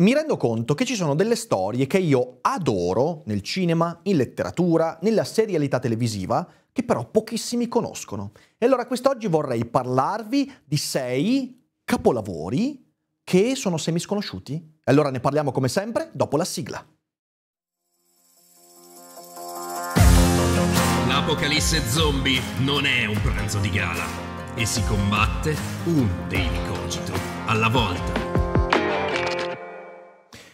Mi rendo conto che ci sono delle storie che io adoro nel cinema, in letteratura, nella serialità televisiva, che però pochissimi conoscono. E allora quest'oggi vorrei parlarvi di sei capolavori che sono semisconosciuti. E allora ne parliamo come sempre dopo la sigla. L'apocalisse zombie non è un pranzo di gala e si combatte un daily cogito alla volta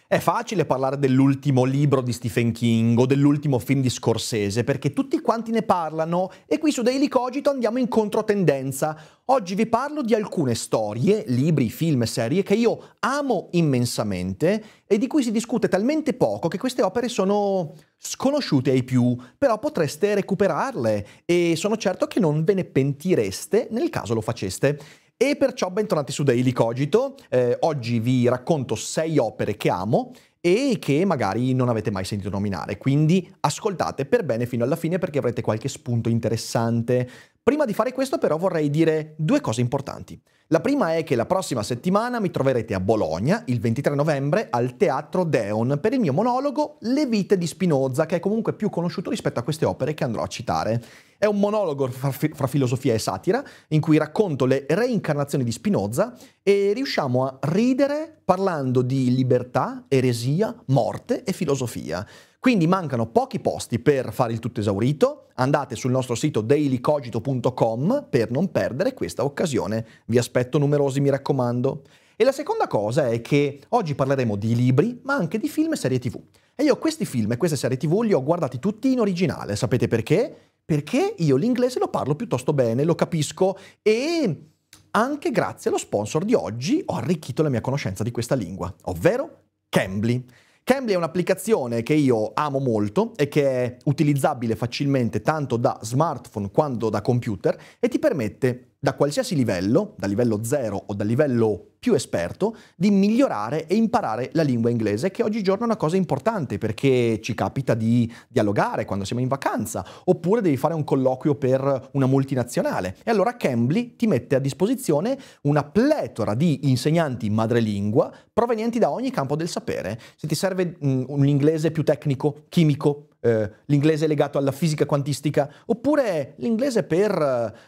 è facile parlare dell'ultimo libro di Stephen King o dell'ultimo film di Scorsese perché tutti quanti ne parlano e qui su Daily Cogito andiamo in controtendenza. Oggi vi parlo di alcune storie, libri, film, serie che io amo immensamente e di cui si discute talmente poco che queste opere sono sconosciute ai più, però potreste recuperarle e sono certo che non ve ne pentireste nel caso lo faceste. E perciò bentornati su Daily Cogito, eh, oggi vi racconto sei opere che amo e che magari non avete mai sentito nominare, quindi ascoltate per bene fino alla fine perché avrete qualche spunto interessante Prima di fare questo però vorrei dire due cose importanti. La prima è che la prossima settimana mi troverete a Bologna, il 23 novembre, al Teatro Deon per il mio monologo Le vite di Spinoza, che è comunque più conosciuto rispetto a queste opere che andrò a citare. È un monologo fra, fra filosofia e satira, in cui racconto le reincarnazioni di Spinoza e riusciamo a ridere parlando di libertà, eresia, morte e filosofia. Quindi mancano pochi posti per fare il tutto esaurito. Andate sul nostro sito dailycogito.com per non perdere questa occasione. Vi aspetto numerosi, mi raccomando. E la seconda cosa è che oggi parleremo di libri, ma anche di film e serie TV. E io questi film e queste serie TV li ho guardati tutti in originale, sapete perché? Perché io l'inglese lo parlo piuttosto bene, lo capisco e anche grazie allo sponsor di oggi ho arricchito la mia conoscenza di questa lingua, ovvero Cambly. Cambly è un'applicazione che io amo molto e che è utilizzabile facilmente tanto da smartphone quanto da computer e ti permette da qualsiasi livello, dal livello zero o dal livello più esperto, di migliorare e imparare la lingua inglese, che oggigiorno è una cosa importante perché ci capita di dialogare quando siamo in vacanza, oppure devi fare un colloquio per una multinazionale. E allora Cambly ti mette a disposizione una pletora di insegnanti madrelingua provenienti da ogni campo del sapere. Se ti serve mm, un inglese più tecnico, chimico, eh, l'inglese legato alla fisica quantistica, oppure l'inglese per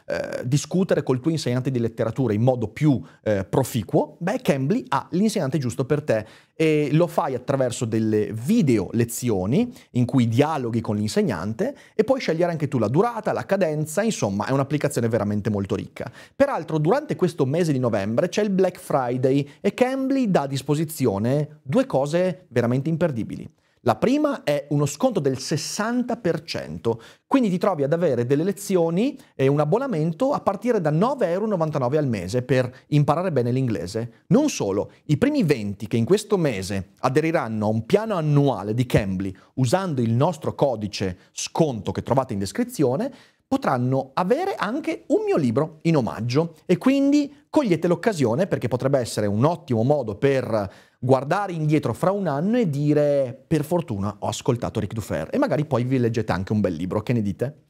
eh, discutere col tuo insegnante di letteratura in modo più eh, proficuo, beh, Cambly ha l'insegnante giusto per te e lo fai attraverso delle video lezioni in cui dialoghi con l'insegnante e puoi scegliere anche tu la durata, la cadenza, insomma è un'applicazione veramente molto ricca. Peraltro durante questo mese di novembre c'è il Black Friday e Cambly dà a disposizione due cose veramente imperdibili. La prima è uno sconto del 60%, quindi ti trovi ad avere delle lezioni e un abbonamento a partire da 9,99€ al mese per imparare bene l'inglese. Non solo, i primi 20 che in questo mese aderiranno a un piano annuale di Cambly usando il nostro codice sconto che trovate in descrizione potranno avere anche un mio libro in omaggio e quindi cogliete l'occasione perché potrebbe essere un ottimo modo per guardare indietro fra un anno e dire per fortuna ho ascoltato Ric Dufer e magari poi vi leggete anche un bel libro, che ne dite?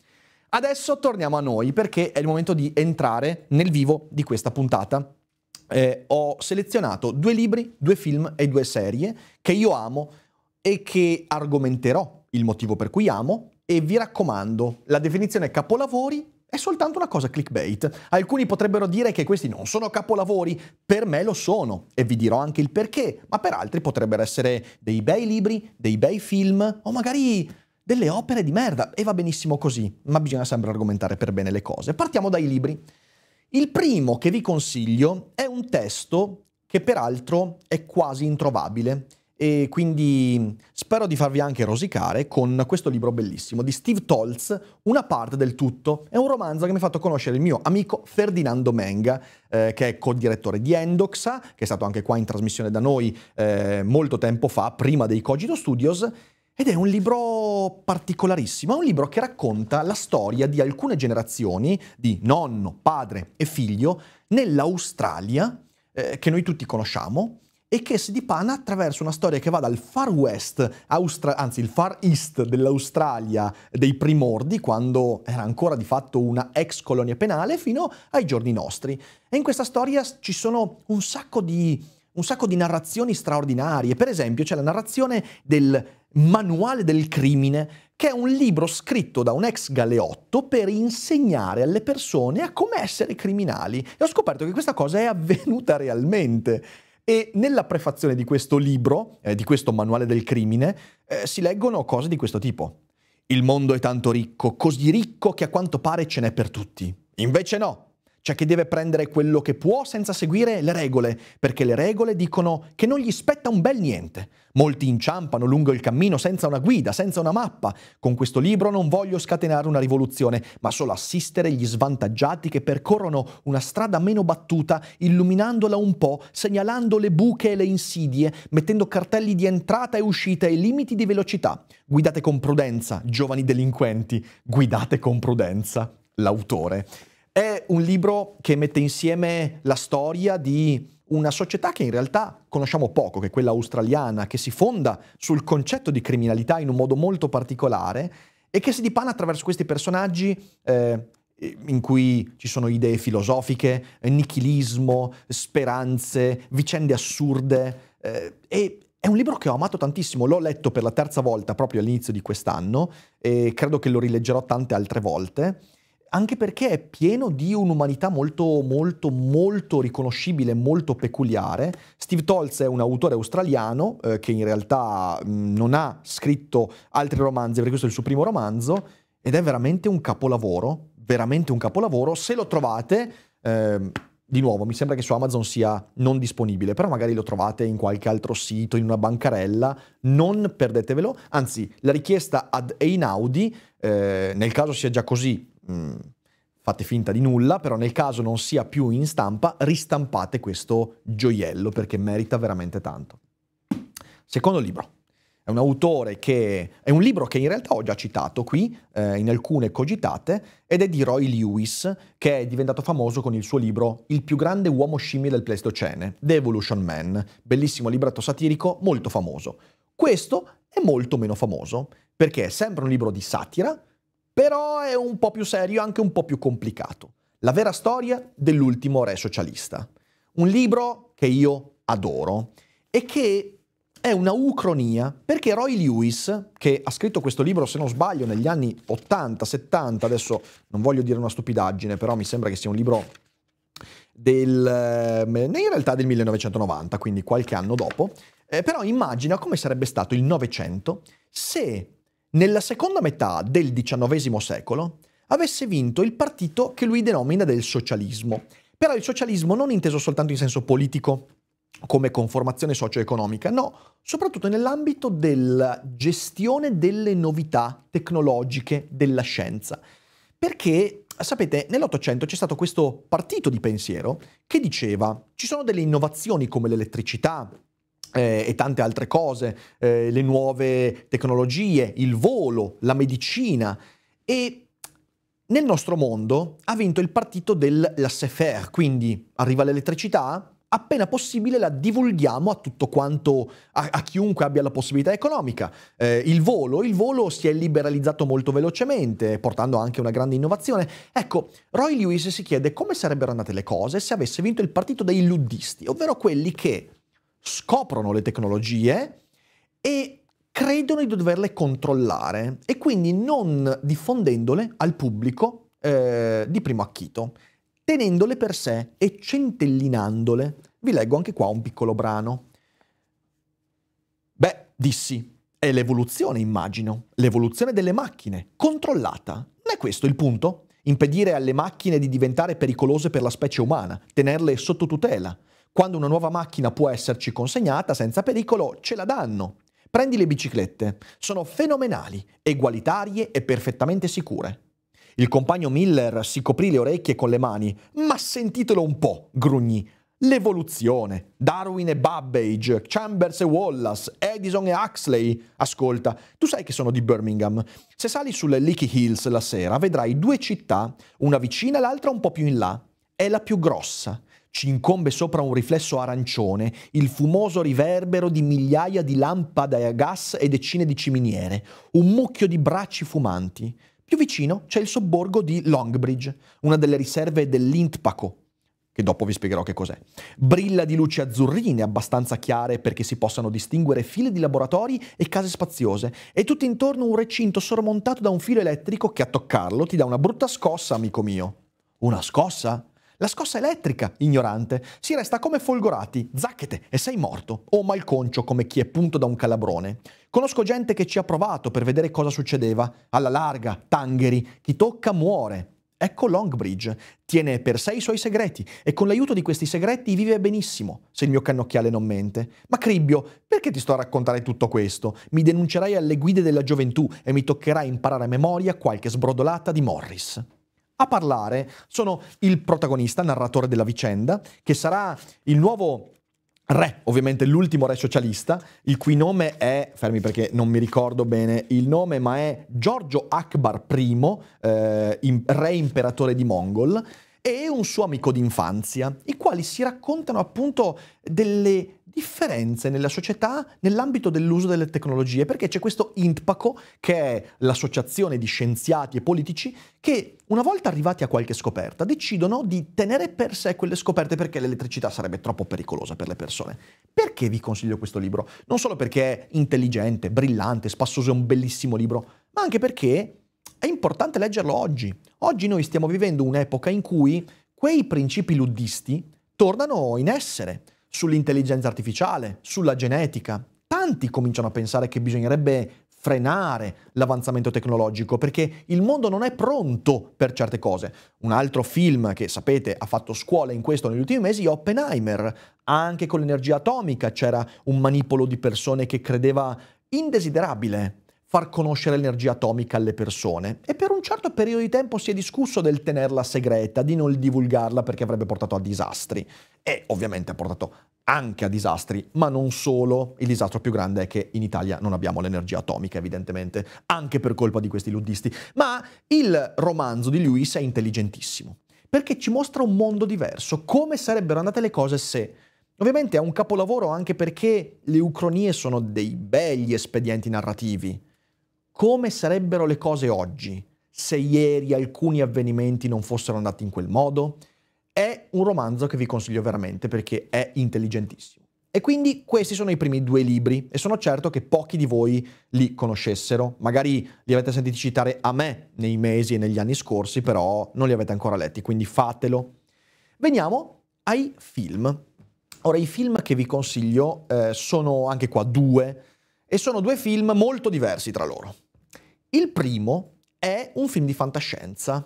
Adesso torniamo a noi perché è il momento di entrare nel vivo di questa puntata. Eh, ho selezionato due libri, due film e due serie che io amo e che argomenterò il motivo per cui amo e vi raccomando, la definizione capolavori è soltanto una cosa clickbait. Alcuni potrebbero dire che questi non sono capolavori, per me lo sono e vi dirò anche il perché, ma per altri potrebbero essere dei bei libri, dei bei film o magari delle opere di merda e va benissimo così, ma bisogna sempre argomentare per bene le cose. Partiamo dai libri. Il primo che vi consiglio è un testo che peraltro è quasi introvabile e quindi spero di farvi anche rosicare con questo libro bellissimo di Steve Tolz, Una parte del tutto. È un romanzo che mi ha fatto conoscere il mio amico Ferdinando Menga, eh, che è co-direttore di Endoxa, che è stato anche qua in trasmissione da noi eh, molto tempo fa, prima dei Cogito Studios. Ed è un libro particolarissimo, è un libro che racconta la storia di alcune generazioni di nonno, padre e figlio nell'Australia, eh, che noi tutti conosciamo, e che si dipana attraverso una storia che va dal far west, Austra- anzi il far east dell'Australia dei primordi, quando era ancora di fatto una ex colonia penale, fino ai giorni nostri. E in questa storia ci sono un sacco di, un sacco di narrazioni straordinarie. Per esempio c'è la narrazione del Manuale del crimine, che è un libro scritto da un ex galeotto per insegnare alle persone a come essere criminali. E ho scoperto che questa cosa è avvenuta realmente. E nella prefazione di questo libro, eh, di questo manuale del crimine, eh, si leggono cose di questo tipo. Il mondo è tanto ricco, così ricco che a quanto pare ce n'è per tutti. Invece no, cioè che deve prendere quello che può senza seguire le regole, perché le regole dicono che non gli spetta un bel niente. Molti inciampano lungo il cammino senza una guida, senza una mappa. Con questo libro non voglio scatenare una rivoluzione, ma solo assistere gli svantaggiati che percorrono una strada meno battuta, illuminandola un po', segnalando le buche e le insidie, mettendo cartelli di entrata e uscita e limiti di velocità. Guidate con prudenza, giovani delinquenti, guidate con prudenza l'autore un libro che mette insieme la storia di una società che in realtà conosciamo poco, che è quella australiana, che si fonda sul concetto di criminalità in un modo molto particolare e che si dipana attraverso questi personaggi eh, in cui ci sono idee filosofiche, nichilismo, speranze, vicende assurde. Eh, e è un libro che ho amato tantissimo, l'ho letto per la terza volta proprio all'inizio di quest'anno e credo che lo rileggerò tante altre volte anche perché è pieno di un'umanità molto, molto, molto riconoscibile, molto peculiare. Steve Tolz è un autore australiano eh, che in realtà mh, mm, non ha scritto altri romanzi, perché questo è il suo primo romanzo, ed è veramente un capolavoro, veramente un capolavoro. Se lo trovate, eh, di nuovo, mi sembra che su Amazon sia non disponibile, però magari lo trovate in qualche altro sito, in una bancarella, non perdetevelo. Anzi, la richiesta ad Einaudi, eh, nel caso sia già così, mh, mm, fate finta di nulla, però nel caso non sia più in stampa, ristampate questo gioiello perché merita veramente tanto. Secondo libro. È un autore che è un libro che in realtà ho già citato qui eh, in alcune cogitate ed è di Roy Lewis che è diventato famoso con il suo libro Il più grande uomo scimmie del Pleistocene, The Evolution Man, bellissimo libretto satirico molto famoso. Questo è molto meno famoso perché è sempre un libro di satira però è un po' più serio e anche un po' più complicato. La vera storia dell'ultimo re socialista. Un libro che io adoro e che è una ucronia perché Roy Lewis, che ha scritto questo libro, se non sbaglio, negli anni 80-70, adesso non voglio dire una stupidaggine, però mi sembra che sia un libro del, eh, in realtà del 1990, quindi qualche anno dopo, eh, però immagina come sarebbe stato il Novecento se nella seconda metà del XIX secolo avesse vinto il partito che lui denomina del socialismo, però il socialismo non inteso soltanto in senso politico, come conformazione socio-economica, no, soprattutto nell'ambito della gestione delle novità tecnologiche della scienza. Perché, sapete, nell'Ottocento c'è stato questo partito di pensiero che diceva ci sono delle innovazioni come l'elettricità, eh, e tante altre cose, eh, le nuove tecnologie, il volo, la medicina. E nel nostro mondo ha vinto il partito del laissez-faire, quindi arriva l'elettricità, appena possibile la divulghiamo a tutto quanto, a, a chiunque abbia la possibilità economica. Eh, il volo, il volo si è liberalizzato molto velocemente, portando anche una grande innovazione. Ecco, Roy Lewis si chiede come sarebbero andate le cose se avesse vinto il partito dei luddisti, ovvero quelli che scoprono le tecnologie e credono di doverle controllare e quindi non diffondendole al pubblico eh, di primo acchito, tenendole per sé e centellinandole. Vi leggo anche qua un piccolo brano. Beh, dissi, è l'evoluzione, immagino, l'evoluzione delle macchine, controllata. Non è questo il punto? Impedire alle macchine di diventare pericolose per la specie umana, tenerle sotto tutela. Quando una nuova macchina può esserci consegnata senza pericolo, ce la danno. Prendi le biciclette. Sono fenomenali, egualitarie e perfettamente sicure. Il compagno Miller si coprì le orecchie con le mani. Ma sentitelo un po', grugnì. L'evoluzione. Darwin e Babbage, Chambers e Wallace, Edison e Huxley. Ascolta, tu sai che sono di Birmingham. Se sali sulle Leaky Hills la sera, vedrai due città, una vicina e l'altra un po' più in là. È la più grossa. Ci incombe sopra un riflesso arancione, il fumoso riverbero di migliaia di lampade a gas e decine di ciminiere, un mucchio di bracci fumanti. Più vicino c'è il sobborgo di Longbridge, una delle riserve dell'Intpaco, che dopo vi spiegherò che cos'è. Brilla di luci azzurrine abbastanza chiare perché si possano distinguere file di laboratori e case spaziose, e tutto intorno un recinto sormontato da un filo elettrico che a toccarlo ti dà una brutta scossa, amico mio. Una scossa? La scossa elettrica, ignorante, si resta come folgorati, zacchete e sei morto, o malconcio come chi è punto da un calabrone. Conosco gente che ci ha provato per vedere cosa succedeva, alla larga, tangheri, chi tocca muore. Ecco Longbridge, tiene per sé i suoi segreti e con l'aiuto di questi segreti vive benissimo, se il mio cannocchiale non mente. Ma Cribbio, perché ti sto a raccontare tutto questo? Mi denuncerai alle guide della gioventù e mi toccherà imparare a memoria qualche sbrodolata di Morris a parlare sono il protagonista, narratore della vicenda, che sarà il nuovo re, ovviamente l'ultimo re socialista, il cui nome è, fermi perché non mi ricordo bene il nome, ma è Giorgio Akbar I, eh, re imperatore di Mongol, e un suo amico d'infanzia, i quali si raccontano appunto delle differenze nella società nell'ambito dell'uso delle tecnologie, perché c'è questo INTPACO, che è l'associazione di scienziati e politici, che una volta arrivati a qualche scoperta decidono di tenere per sé quelle scoperte perché l'elettricità sarebbe troppo pericolosa per le persone. Perché vi consiglio questo libro? Non solo perché è intelligente, brillante, spassoso, è un bellissimo libro, ma anche perché è importante leggerlo oggi. Oggi noi stiamo vivendo un'epoca in cui quei principi luddisti tornano in essere sull'intelligenza artificiale, sulla genetica. Tanti cominciano a pensare che bisognerebbe frenare l'avanzamento tecnologico perché il mondo non è pronto per certe cose. Un altro film che sapete ha fatto scuola in questo negli ultimi mesi è Oppenheimer. Anche con l'energia atomica c'era un manipolo di persone che credeva indesiderabile far conoscere l'energia atomica alle persone e per un certo periodo di tempo si è discusso del tenerla segreta, di non divulgarla perché avrebbe portato a disastri e ovviamente ha portato anche a disastri, ma non solo. Il disastro più grande è che in Italia non abbiamo l'energia atomica, evidentemente, anche per colpa di questi luddisti. Ma il romanzo di Lewis è intelligentissimo, perché ci mostra un mondo diverso, come sarebbero andate le cose se Ovviamente è un capolavoro anche perché le ucronie sono dei begli espedienti narrativi, come sarebbero le cose oggi se ieri alcuni avvenimenti non fossero andati in quel modo? È un romanzo che vi consiglio veramente perché è intelligentissimo. E quindi questi sono i primi due libri e sono certo che pochi di voi li conoscessero, magari li avete sentiti citare a me nei mesi e negli anni scorsi, però non li avete ancora letti, quindi fatelo. Veniamo ai film. Ora, i film che vi consiglio eh, sono anche qua due, e sono due film molto diversi tra loro. Il primo è un film di fantascienza,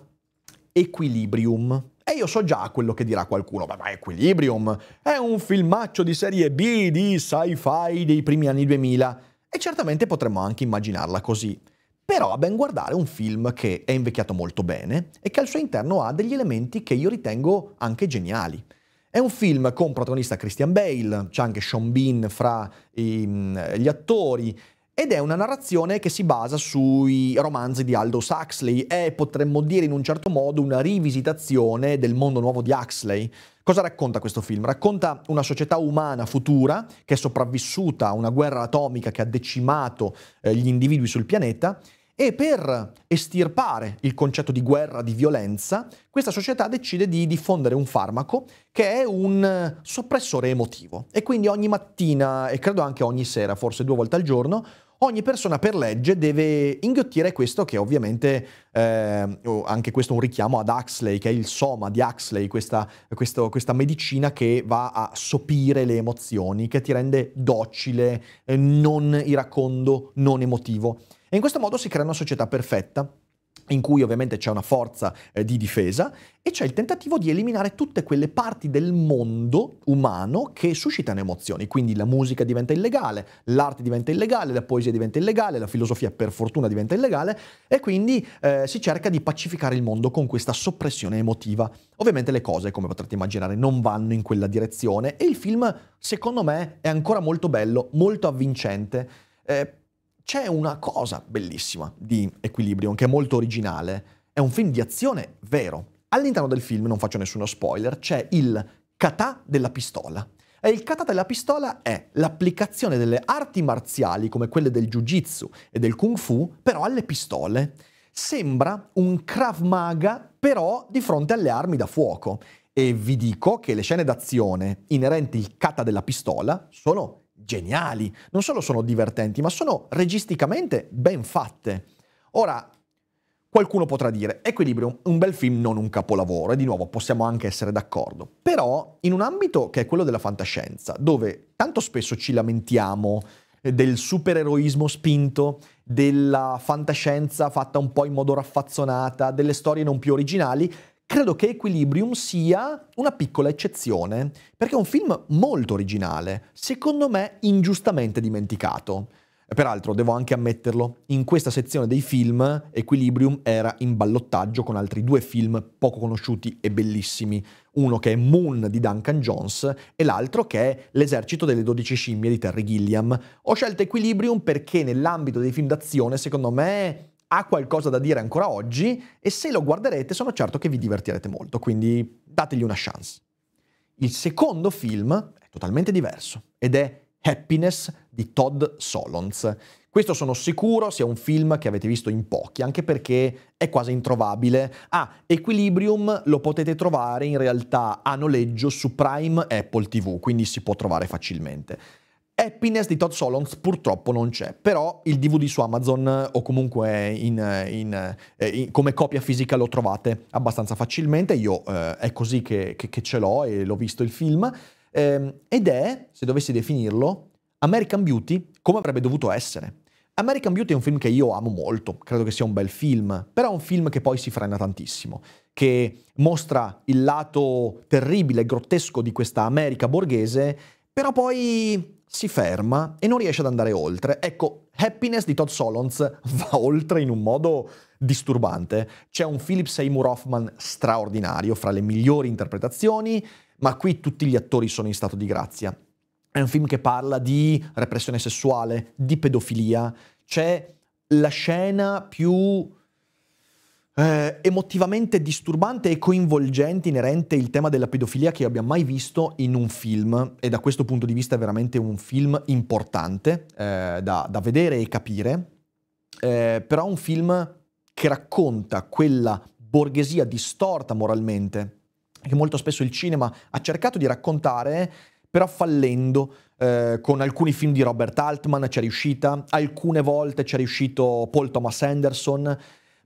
Equilibrium. E io so già quello che dirà qualcuno, ma Equilibrium è un filmaccio di serie B di sci-fi dei primi anni 2000. E certamente potremmo anche immaginarla così. Però a ben guardare è un film che è invecchiato molto bene e che al suo interno ha degli elementi che io ritengo anche geniali. È un film con protagonista Christian Bale, c'è anche Sean Bean fra mm, gli attori, ed è una narrazione che si basa sui romanzi di Aldous Huxley, è potremmo dire in un certo modo una rivisitazione del mondo nuovo di Huxley. Cosa racconta questo film? Racconta una società umana futura che è sopravvissuta a una guerra atomica che ha decimato eh, gli individui sul pianeta e per estirpare il concetto di guerra, di violenza, questa società decide di diffondere un farmaco che è un eh, soppressore emotivo. E quindi ogni mattina, e credo anche ogni sera, forse due volte al giorno, ogni persona per legge deve inghiottire questo che ovviamente eh, anche questo è un richiamo ad Huxley, che è il soma di Huxley, questa, questo, questa medicina che va a sopire le emozioni, che ti rende docile, eh, non iracondo, non emotivo. E in questo modo si crea una società perfetta in cui ovviamente c'è una forza eh, di difesa, e c'è il tentativo di eliminare tutte quelle parti del mondo umano che suscitano emozioni. Quindi la musica diventa illegale, l'arte diventa illegale, la poesia diventa illegale, la filosofia per fortuna diventa illegale, e quindi eh, si cerca di pacificare il mondo con questa soppressione emotiva. Ovviamente le cose, come potrete immaginare, non vanno in quella direzione, e il film, secondo me, è ancora molto bello, molto avvincente. Eh, c'è una cosa bellissima di Equilibrium che è molto originale. È un film di azione vero. All'interno del film, non faccio nessuno spoiler, c'è il kata della pistola. E il kata della pistola è l'applicazione delle arti marziali come quelle del jiu-jitsu e del kung fu, però alle pistole. Sembra un Krav Maga, però di fronte alle armi da fuoco. E vi dico che le scene d'azione inerenti al kata della pistola sono geniali, non solo sono divertenti, ma sono registicamente ben fatte. Ora, qualcuno potrà dire, Equilibrio, un bel film, non un capolavoro, e di nuovo possiamo anche essere d'accordo, però in un ambito che è quello della fantascienza, dove tanto spesso ci lamentiamo eh, del supereroismo spinto, della fantascienza fatta un po' in modo raffazzonata, delle storie non più originali, credo che Equilibrium sia una piccola eccezione, perché è un film molto originale, secondo me ingiustamente dimenticato. Peraltro, devo anche ammetterlo, in questa sezione dei film Equilibrium era in ballottaggio con altri due film poco conosciuti e bellissimi, uno che è Moon di Duncan Jones e l'altro che è L'esercito delle 12 scimmie di Terry Gilliam. Ho scelto Equilibrium perché nell'ambito dei film d'azione, secondo me, ha qualcosa da dire ancora oggi e se lo guarderete sono certo che vi divertirete molto, quindi dategli una chance. Il secondo film è totalmente diverso ed è Happiness di Todd Solons. Questo sono sicuro sia un film che avete visto in pochi, anche perché è quasi introvabile. Ah, Equilibrium lo potete trovare in realtà a noleggio su Prime Apple TV, quindi si può trovare facilmente. Happiness di Todd Solons purtroppo non c'è, però il DVD su Amazon eh, o comunque in, eh, in, eh, in, come copia fisica lo trovate abbastanza facilmente, io eh, è così che, che, che, ce l'ho e l'ho visto il film, eh, ed è, se dovessi definirlo, American Beauty come avrebbe dovuto essere. American Beauty è un film che io amo molto, credo che sia un bel film, però è un film che poi si frena tantissimo, che mostra il lato terribile, grottesco di questa America borghese, però poi si ferma e non riesce ad andare oltre. Ecco, Happiness di Todd Solons va oltre in un modo disturbante. C'è un Philip Seymour Hoffman straordinario, fra le migliori interpretazioni, ma qui tutti gli attori sono in stato di grazia. È un film che parla di repressione sessuale, di pedofilia. C'è la scena più eh, emotivamente disturbante e coinvolgente inerente il tema della pedofilia che io abbia mai visto in un film e da questo punto di vista è veramente un film importante eh, da, da, vedere e capire, eh, però un film che racconta quella borghesia distorta moralmente che molto spesso il cinema ha cercato di raccontare però fallendo eh, con alcuni film di Robert Altman, c'è riuscita, alcune volte c'è riuscito Paul Thomas Anderson,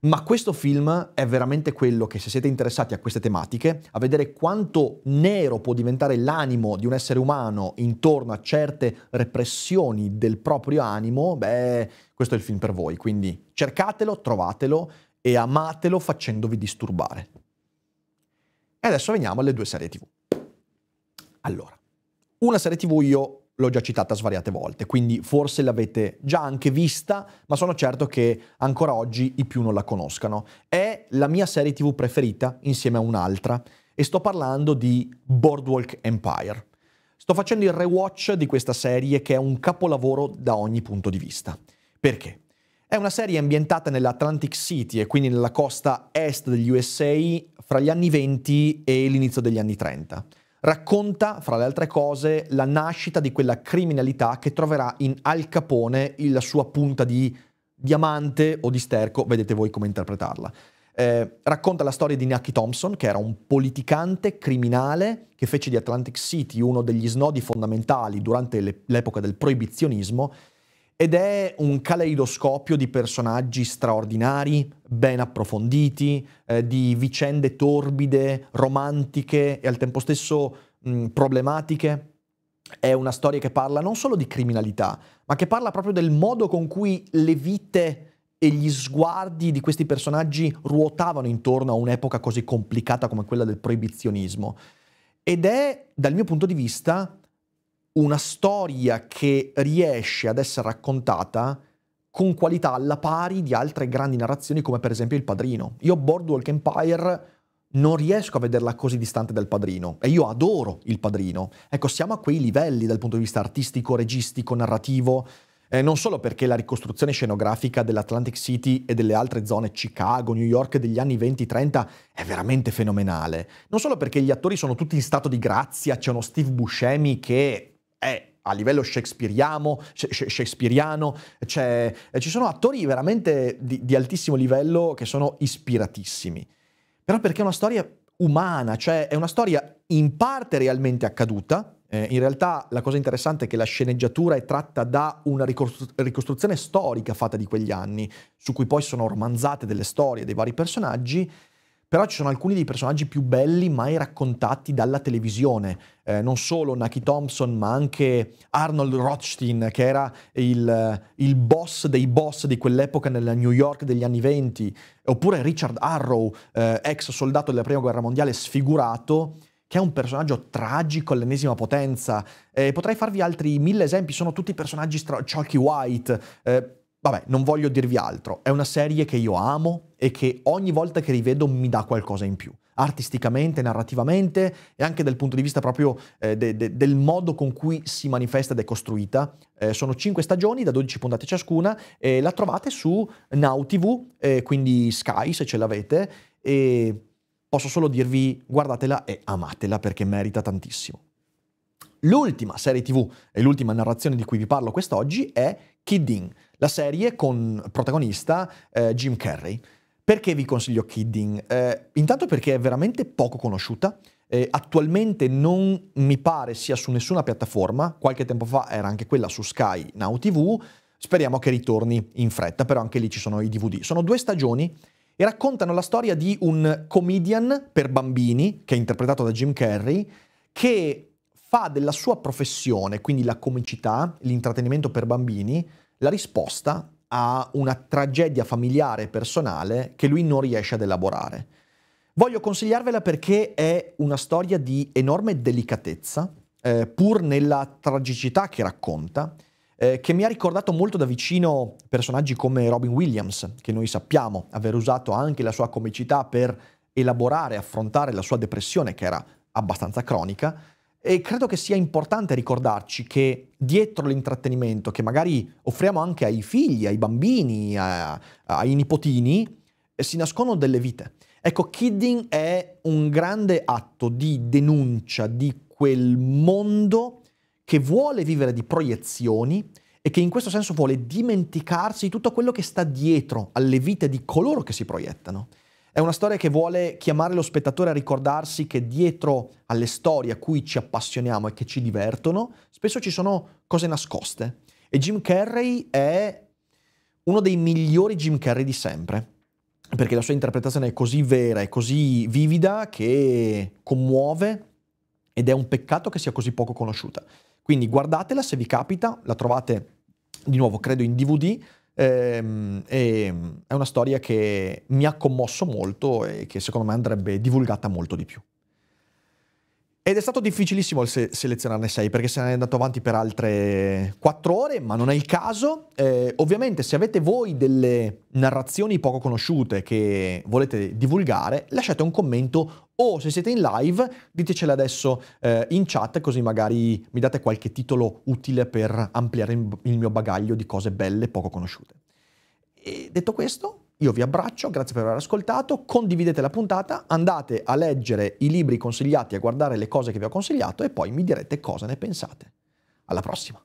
ma questo film è veramente quello che, se siete interessati a queste tematiche, a vedere quanto nero può diventare l'animo di un essere umano intorno a certe repressioni del proprio animo, beh, questo è il film per voi. Quindi cercatelo, trovatelo e amatelo facendovi disturbare. E adesso veniamo alle due serie TV. Allora, una serie TV io l'ho già citata svariate volte, quindi forse l'avete già anche vista, ma sono certo che ancora oggi i più non la conoscano. È la mia serie TV preferita insieme a un'altra e sto parlando di Boardwalk Empire. Sto facendo il rewatch di questa serie che è un capolavoro da ogni punto di vista. Perché? È una serie ambientata nell'Atlantic City e quindi nella costa est degli USA fra gli anni 20 e l'inizio degli anni 30. Racconta, fra le altre cose, la nascita di quella criminalità che troverà in Al Capone la sua punta di diamante o di sterco, vedete voi come interpretarla. Eh, racconta la storia di Nucky Thompson, che era un politicante criminale che fece di Atlantic City uno degli snodi fondamentali durante le, l'epoca del proibizionismo ed è un caleidoscopio di personaggi straordinari, ben approfonditi, eh, di vicende torbide, romantiche e al tempo stesso mh, mm, problematiche. È una storia che parla non solo di criminalità, ma che parla proprio del modo con cui le vite e gli sguardi di questi personaggi ruotavano intorno a un'epoca così complicata come quella del proibizionismo. Ed è, dal mio punto di vista, una storia che riesce ad essere raccontata con qualità alla pari di altre grandi narrazioni come per esempio Il Padrino. Io Boardwalk Empire non riesco a vederla così distante dal padrino e io adoro il padrino. Ecco, siamo a quei livelli dal punto di vista artistico, registico, narrativo, eh, non solo perché la ricostruzione scenografica dell'Atlantic City e delle altre zone, Chicago, New York degli anni 20-30, è veramente fenomenale, non solo perché gli attori sono tutti in stato di grazia, c'è uno Steve Buscemi che è a livello shakespeariano, cioè, ci sono attori veramente di, di altissimo livello che sono ispiratissimi. Però perché è una storia umana, cioè è una storia in parte realmente accaduta. Eh, in realtà la cosa interessante è che la sceneggiatura è tratta da una ricostruzione storica fatta di quegli anni, su cui poi sono romanzate delle storie dei vari personaggi, però ci sono alcuni dei personaggi più belli mai raccontati dalla televisione. Eh, non solo Naki Thompson, ma anche Arnold Rothstein, che era il, il boss dei boss di quell'epoca nella New York degli anni 20, oppure Richard Arrow, eh, ex soldato della Prima Guerra Mondiale sfigurato, che è un personaggio tragico all'ennesima potenza. Eh, potrei farvi altri mille esempi, sono tutti personaggi stra- Chalky White. Eh, Vabbè, non voglio dirvi altro, è una serie che io amo e che ogni volta che rivedo mi dà qualcosa in più, artisticamente, narrativamente e anche dal punto di vista proprio eh, de, de, del modo con cui si manifesta ed è costruita. Eh, sono 5 stagioni da 12 puntate ciascuna e la trovate su Now TV, eh, quindi Sky se ce l'avete e posso solo dirvi guardatela e amatela perché merita tantissimo. L'ultima serie TV e l'ultima narrazione di cui vi parlo quest'oggi è Kidding la serie con protagonista eh, Jim Carrey. Perché vi consiglio Kidding? Eh, intanto perché è veramente poco conosciuta. Eh, attualmente non mi pare sia su nessuna piattaforma. Qualche tempo fa era anche quella su Sky Now TV. Speriamo che ritorni in fretta, però anche lì ci sono i DVD. Sono due stagioni e raccontano la storia di un comedian per bambini, che è interpretato da Jim Carrey, che fa della sua professione, quindi la comicità, l'intrattenimento per bambini, la risposta a una tragedia familiare e personale che lui non riesce ad elaborare. Voglio consigliarvela perché è una storia di enorme delicatezza, eh, pur nella tragicità che racconta, eh, che mi ha ricordato molto da vicino personaggi come Robin Williams, che noi sappiamo aver usato anche la sua comicità per elaborare, affrontare la sua depressione, che era abbastanza cronica, e credo che sia importante ricordarci che dietro l'intrattenimento che magari offriamo anche ai figli, ai bambini, a, ai nipotini, eh, si nascondono delle vite. Ecco, Kidding è un grande atto di denuncia di quel mondo che vuole vivere di proiezioni e che in questo senso vuole dimenticarsi di tutto quello che sta dietro alle vite di coloro che si proiettano. È una storia che vuole chiamare lo spettatore a ricordarsi che dietro alle storie a cui ci appassioniamo e che ci divertono, spesso ci sono cose nascoste. E Jim Carrey è uno dei migliori Jim Carrey di sempre, perché la sua interpretazione è così vera e così vivida che commuove ed è un peccato che sia così poco conosciuta. Quindi guardatela se vi capita, la trovate di nuovo credo in DVD, Ehm, mm, è una storia che mi ha commosso molto e che secondo me andrebbe divulgata molto di più. Ed è stato difficilissimo se- selezionarne 6 perché se ne è andato avanti per altre 4 ore, ma non è il caso. Eh, ovviamente se avete voi delle narrazioni poco conosciute che volete divulgare, lasciate un commento o se siete in live ditecelo adesso eh, in chat così magari mi date qualche titolo utile per ampliare il mio bagaglio di cose belle poco conosciute. E detto questo, io vi abbraccio, grazie per aver ascoltato, condividete la puntata, andate a leggere i libri consigliati, a guardare le cose che vi ho consigliato e poi mi direte cosa ne pensate. Alla prossima!